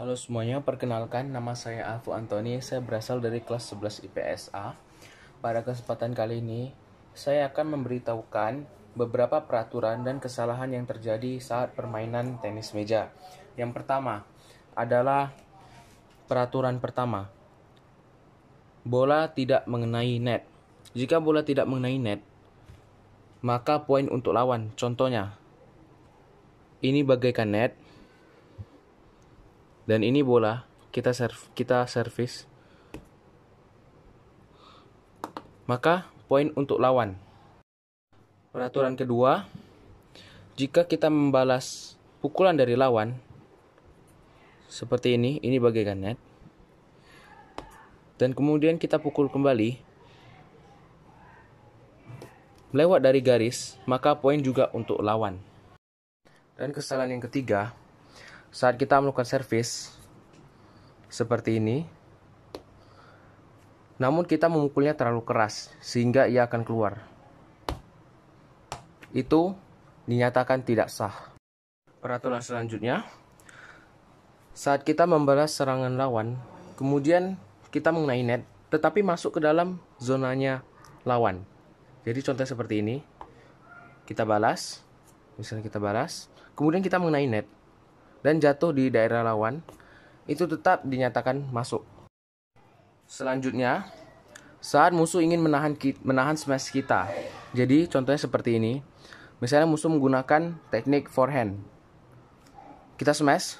Halo semuanya, perkenalkan nama saya Afu Antoni, saya berasal dari kelas 11 IPSA. Pada kesempatan kali ini, saya akan memberitahukan beberapa peraturan dan kesalahan yang terjadi saat permainan tenis meja. Yang pertama adalah peraturan pertama. Bola tidak mengenai net. Jika bola tidak mengenai net, maka poin untuk lawan. Contohnya, ini bagaikan net, dan ini bola kita serv kita servis maka poin untuk lawan peraturan kedua jika kita membalas pukulan dari lawan seperti ini ini bagaikan net dan kemudian kita pukul kembali lewat dari garis maka poin juga untuk lawan dan kesalahan yang ketiga saat kita melakukan servis seperti ini namun kita memukulnya terlalu keras sehingga ia akan keluar itu dinyatakan tidak sah peraturan selanjutnya saat kita membalas serangan lawan kemudian kita mengenai net tetapi masuk ke dalam zonanya lawan jadi contoh seperti ini kita balas misalnya kita balas kemudian kita mengenai net dan jatuh di daerah lawan, itu tetap dinyatakan masuk. Selanjutnya, saat musuh ingin menahan menahan smash kita. Jadi contohnya seperti ini. Misalnya musuh menggunakan teknik forehand. Kita smash.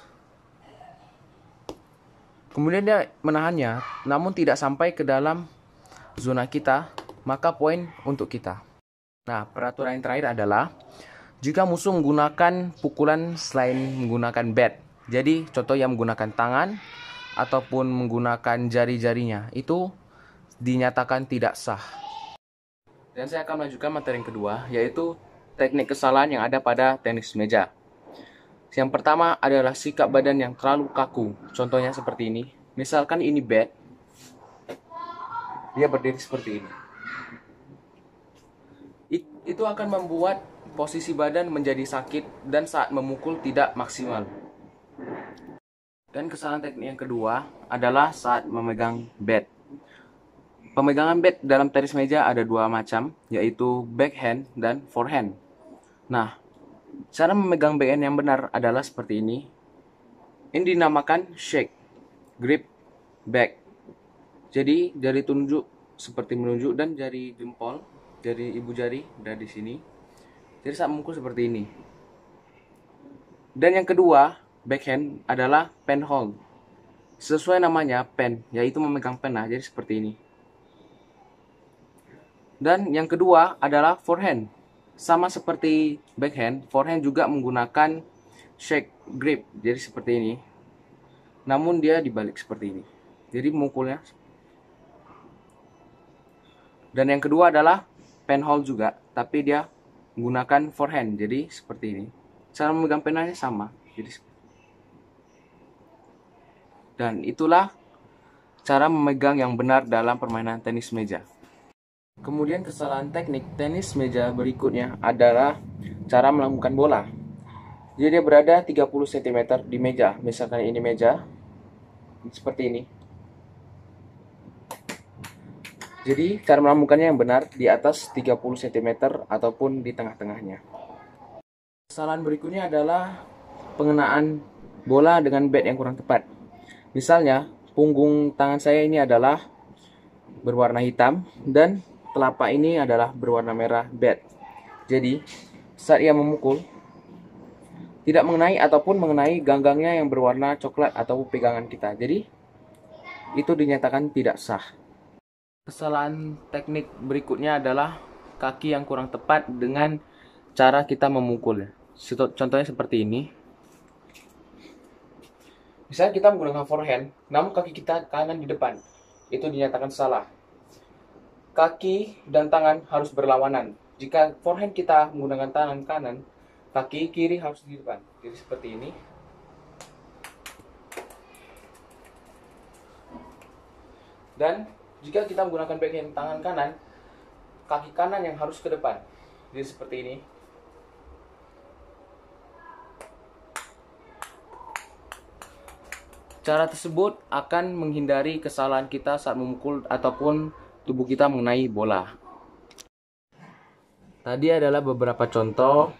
Kemudian dia menahannya, namun tidak sampai ke dalam zona kita, maka poin untuk kita. Nah, peraturan yang terakhir adalah jika musuh menggunakan pukulan selain menggunakan bat. Jadi contoh yang menggunakan tangan ataupun menggunakan jari-jarinya itu dinyatakan tidak sah. Dan saya akan melanjutkan materi yang kedua yaitu teknik kesalahan yang ada pada tenis meja. Yang pertama adalah sikap badan yang terlalu kaku. Contohnya seperti ini. Misalkan ini bat. Dia berdiri seperti ini. It, itu akan membuat posisi badan menjadi sakit dan saat memukul tidak maksimal. Dan kesalahan teknik yang kedua adalah saat memegang bat. Pemegangan bat dalam tenis meja ada dua macam, yaitu backhand dan forehand. Nah, cara memegang backhand yang benar adalah seperti ini. Ini dinamakan shake, grip, back. Jadi jari tunjuk seperti menunjuk dan jari jempol, jari ibu jari dari sini jadi saat memukul seperti ini. Dan yang kedua, backhand adalah penhold. Sesuai namanya, pen, yaitu memegang pen pena, jadi seperti ini. Dan yang kedua adalah forehand. Sama seperti backhand, forehand juga menggunakan shake grip, jadi seperti ini. Namun dia dibalik seperti ini. Jadi mukulnya. Dan yang kedua adalah penhold juga, tapi dia menggunakan forehand jadi seperti ini cara memegang penanya sama jadi dan itulah cara memegang yang benar dalam permainan tenis meja kemudian kesalahan teknik tenis meja berikutnya adalah cara melakukan bola jadi dia berada 30 cm di meja misalkan ini meja seperti ini jadi cara melambungkannya yang benar di atas 30 cm ataupun di tengah-tengahnya. Kesalahan berikutnya adalah pengenaan bola dengan bat yang kurang tepat. Misalnya, punggung tangan saya ini adalah berwarna hitam dan telapak ini adalah berwarna merah bat. Jadi, saat ia memukul, tidak mengenai ataupun mengenai ganggangnya yang berwarna coklat atau pegangan kita. Jadi, itu dinyatakan tidak sah. Kesalahan teknik berikutnya adalah kaki yang kurang tepat dengan cara kita memukul. Contohnya seperti ini. Misalnya kita menggunakan forehand, namun kaki kita kanan di depan. Itu dinyatakan salah. Kaki dan tangan harus berlawanan. Jika forehand kita menggunakan tangan kanan, kaki kiri harus di depan. Jadi seperti ini. Dan jika kita menggunakan backhand tangan kanan, kaki kanan yang harus ke depan. Jadi seperti ini. Cara tersebut akan menghindari kesalahan kita saat memukul ataupun tubuh kita mengenai bola. Tadi adalah beberapa contoh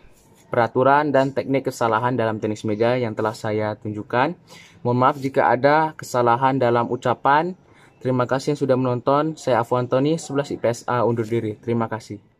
peraturan dan teknik kesalahan dalam tenis meja yang telah saya tunjukkan. Mohon maaf jika ada kesalahan dalam ucapan Terima kasih yang sudah menonton. Saya Afwan Tony, 11 IPSA undur diri. Terima kasih.